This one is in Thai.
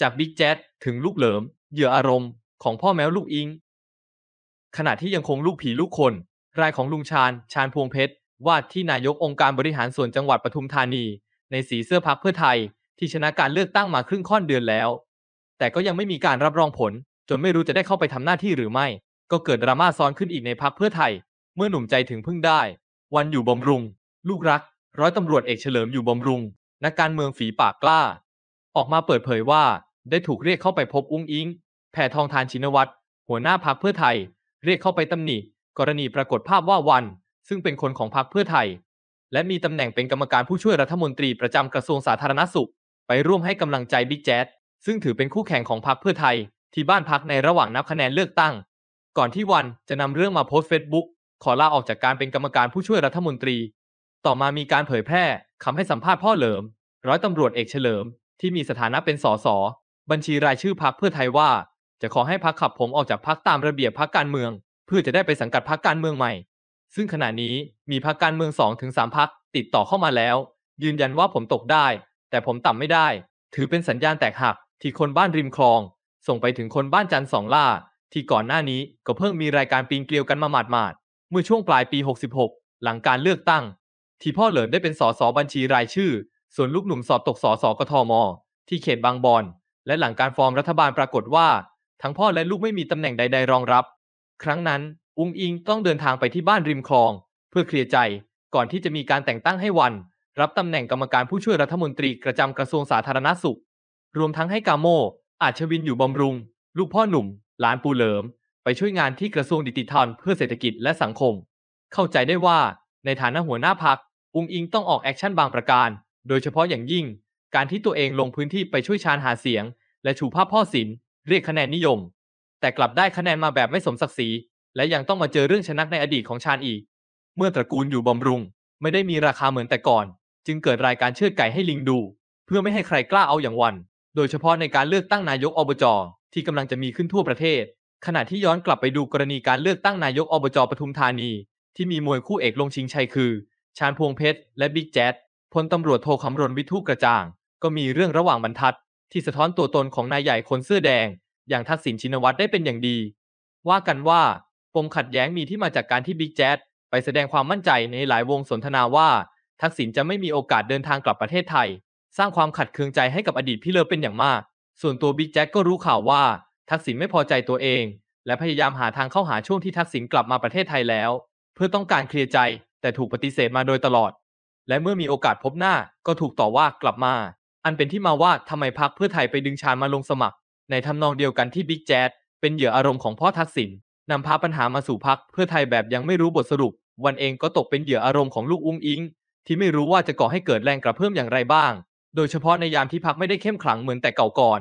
จากบิ๊กแจ๊ดถึงลูกเหลิมเหยื่ออารมณ์ ของพ่อแมวลูกอิง ขณะที่ยังคงลูกผีลูกคน รายของลุงชาญ ชาญพวงเพชร ว่าที่นายกองค์การบริหารส่วนจังหวัดปทุมธานี ในสีเสื้อพักเพื่อไทย ที่ชนะการเลือกตั้งมาครึ่งค่อนเดือนแล้ว แต่ก็ยังไม่มีการรับรองผล จนไม่รู้จะได้เข้าไปทำหน้าที่หรือไม่ ก็เกิดดราม่าซ้อนขึ้นอีกในพักเพื่อไทย เมื่อหนุ่มใจถึงพึ่งได้ วันอยู่บมรุง ลูกรัก ร้อยตำรวจเอกเฉลิมอยู่บมรุง นักการเมืองฝีปากกล้า ออกมาเปิดเผยว่าได้ถูกเรียกเข้าไปพบอุ้งอิง แผ่ทองทานชินวัตร หัวหน้าพรรคเพื่อไทย เรียกเข้าไปตำหนิ กรณีปรากฏภาพว่าวัน ซึ่งเป็นคนของพรรคเพื่อไทย และมีตำแหน่งเป็นกรรมการผู้ช่วยรัฐมนตรีประจำกระทรวงสาธารณสุข ไปร่วมให้กำลังใจบิ๊กแจ๊ดซึ่งถือเป็นคู่แข่งของพรรคเพื่อไทย ที่บ้านพักในระหว่างนับคะแนนเลือกตั้งก่อนที่วันจะนำเรื่องมาโพสต์เฟซบุ๊กขอลาออกจากการเป็นกรรมการผู้ช่วยรัฐมนตรี ต่อมามีการเผยแพร่คำให้สัมภาษณ์พ่อเหลิมร้อยตำรวจเอกเฉลิม ที่มีสถานะเป็นสสบัญชีรายชื่อพักเพื่อไทยว่าจะขอให้พักขับผมออกจากพักตามระเบียบพักการเมืองเพื่อจะได้ไปสังกัดพักการเมืองใหม่ ซึ่งขณะนี้มีพักการเมืองสองถึงสามพักติดต่อเข้ามาแล้ว ยืนยันว่าผมตกได้แต่ผมต่ำไม่ได้ ถือเป็นสัญญาณแตกหักที่คนบ้านริมคลอง ส่งไปถึงคนบ้านจันสองล่าที่ก่อนหน้านี้ก็เพิ่งมีรายการปีนเกลียวกันมาหมาดๆเมื่อช่วงปลายปี 66 หลังการเลือกตั้ง ที่พ่อเหลินได้เป็นสสบัญชีรายชื่อ ส่วนลูกหนุ่มสอบตกสสกทมที่เขตบางบอนและหลังการฟอร์มรัฐบาลปรากฏว่า ทั้งพ่อและลูกไม่มีตำแหน่งใด ๆ รองรับ ครั้งนั้น อุ้งอิงต้องเดินทางไปที่บ้านริมคลอง เพื่อเคลียร์ใจก่อนที่จะมีการแต่งตั้งให้วัน รับตำแหน่งกรรมการผู้ช่วยรัฐมนตรีประจำกระทรวงสาธารณาสุข รวมทั้งให้กาโม อาชวินอยู่บำรุง ลูกพ่อหนุ่ม หลานปูเหลิม ไปช่วยงานที่กระทรวงดิจิทัลเพื่อเศรษฐกิจและสังคม เข้าใจได้ว่า ในฐานะหัวหน้าพักอุ้งอิงต้องออกแอคชั่นบางประการโดยเฉพาะอย่างยิ่งการที่ตัวเองลงพื้นที่ไปช่วยชาญหาเสียงและชูภาพพ่อศิลเรียกคะแนนนิยม แต่กลับได้คะแนนมาแบบไม่สมศักดิ์ศรีและยังต้องมาเจอเรื่องชนักในอดีตของชาญอีก เมื่อตระกูลอยู่บำรุง ไม่ได้มีราคาเหมือนแต่ก่อน จึงเกิดรายการเชือดไก่ให้ลิงดู เพื่อไม่ให้ใครกล้าเอาอย่างวัน โดยเฉพาะในการเลือกตั้งนายกอบจที่กำลังจะมีขึ้นทั่วประเทศ ขณะที่ย้อนกลับไปดูกรณีการเลือกตั้งนายกอบจปทุมธานี ที่มีมวยคู่เอกลงชิงชัยคือ ชาญพวงเพชรและบิ๊กแจ๊ดพลตำรวจโทคำรณวิทูกระจ่างก็มีเรื่องระหว่างบรรทัด ที่สะท้อนตัวตนของนายใหญ่คนเสื้อแดง อย่างทักษิณชินวัตรได้เป็นอย่างดี ว่ากันว่าปมขัดแย้งมีที่มาจากการที่บิ๊กแจ๊ดไปแสดงความมั่นใจในหลายวงสนทนาว่าทักษิณจะไม่มีโอกาสเดินทางกลับประเทศไทย สร้างความขัดเคืองใจให้กับอดีตพี่เลิฟเป็นอย่างมาก ส่วนตัวบิ๊กแจ๊ดก็รู้ข่าวว่า ทักษิณไม่พอใจตัวเอง และพยายามหาทางเข้าหาช่วงที่ทักษิณกลับมาประเทศไทยแล้ว เพื่อต้องการเคลียร์ใจ แต่ถูกปฏิเสธมาโดยตลอด และเมื่อมีโอกาสพบหน้าก็ถูกต่อว่ากลับมาันเป็นที่มาว่าทำไมพักเพื่อไทยไปดึงชาญมาลงสมัคร ในทำนองเดียวกันที่บิ๊กแจ๊ดเป็นเหยื่ออารมณ์ของพ่อทักษิณนำพาปัญหามาสู่พักเพื่อไทยแบบยังไม่รู้บทสรุป วันเองก็ตกเป็นเหยื่ออารมณ์ของลูกอุ้งอิง ที่ไม่รู้ว่าจะก่อให้เกิดแรงกระเพื่อมอย่างไรบ้าง โดยเฉพาะในยามที่พักไม่ได้เข้มขลังเหมือนแต่เก่าก่อน